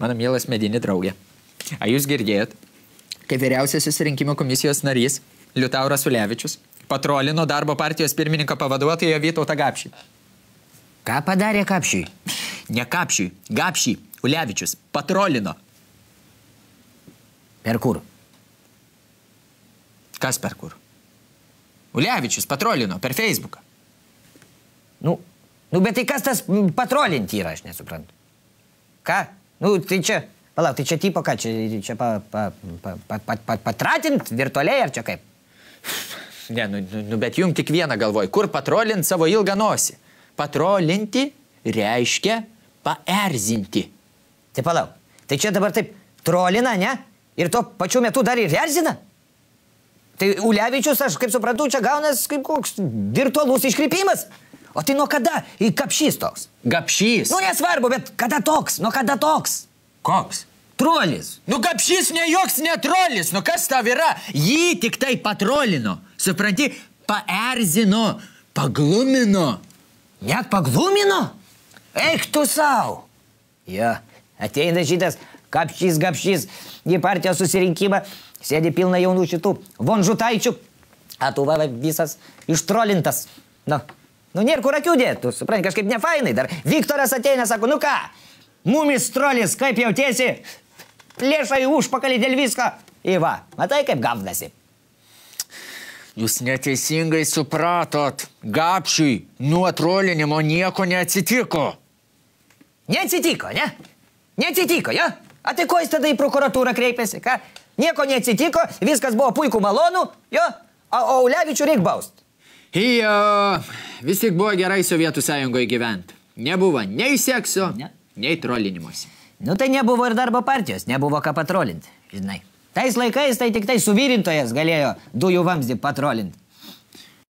mano mielas medinį draugę. Ar jūs girdėjot, kai vyriausiasis rinkimų komisijos narys Liutauras Ulevičius patrolino darbo partijos pirmininko pavaduotojo Vytautą Gapšį? Ką padarė Kapšiui? Ne Kapšiui, Gapšį, Ulevičius patrolino. Per kur? Kas per kur? Ulevičius patrolino per Facebooką. Nu, nu, bet tai kas tas patrolinti yra, aš nesuprantu. Ką? Nu, tai čia, palauk, tai čia tipo ką, čia, čia pa, pa, pa, pa, pa, pa, patratint virtualiai ar čia kaip? Ne, nu, nu bet jum tik vieną galvoj, kur patrolinti savo ilgą nosį. Patrolinti reiškia paerzinti. Tai palauk, tai čia dabar taip trolina, ne? Ir tuo pačiu metu dar ir erzina? Tai Ulevičius, aš kaip suprantu, čia gaunas kaip koks virtualus iškrypimas. O tai nuo kada į kapšys toks? Gapšys. Nu nesvarbu, bet kada toks, nuo kada toks? Koks? Trolis. Nu kapšys ne joks netrolis, nu kas tav yra? Jį tik tai patrolino. Supranti, paerzino, paglumino. Net paglumino? Eik tu savo. Ja, ateina žydas, kapšys, gapšys, į partijos susirinkimą sėdi pilna jaunų šitų vonžutaičių, a tu va visas ištrolintas. Na, nu, Nu, nėra kur akių dėti, tu supranti, kažkaip ne fainai. Dar Viktoras ateina, sako, nu ką, mumis trolis, kaip jautiesi, plėšai užpakalį dėl visko. Įva, matai, kaip gavnasi. Jūs neteisingai supratot, gapšiui nuo trolinimo nieko neatsitiko. Neatsitiko, ne? Neatsitiko, jo? Ja? A tai ko jis tada į prokuratūrą kreipėsi, ką? Nieko neatsitiko, viskas buvo puiku malonu, jo? A Aulevičių reikia bausti. Hijo, vis tik buvo gerai Sovietų sąjungoje gyventi. Nebuvo nei sekso, ne. nei trolinimuose. Nu tai nebuvo ir darbo partijos, nebuvo ką patrolinti, žinai. Tais laikais tai tik tai suvirintojas galėjo dujų vamzdį patrolinti.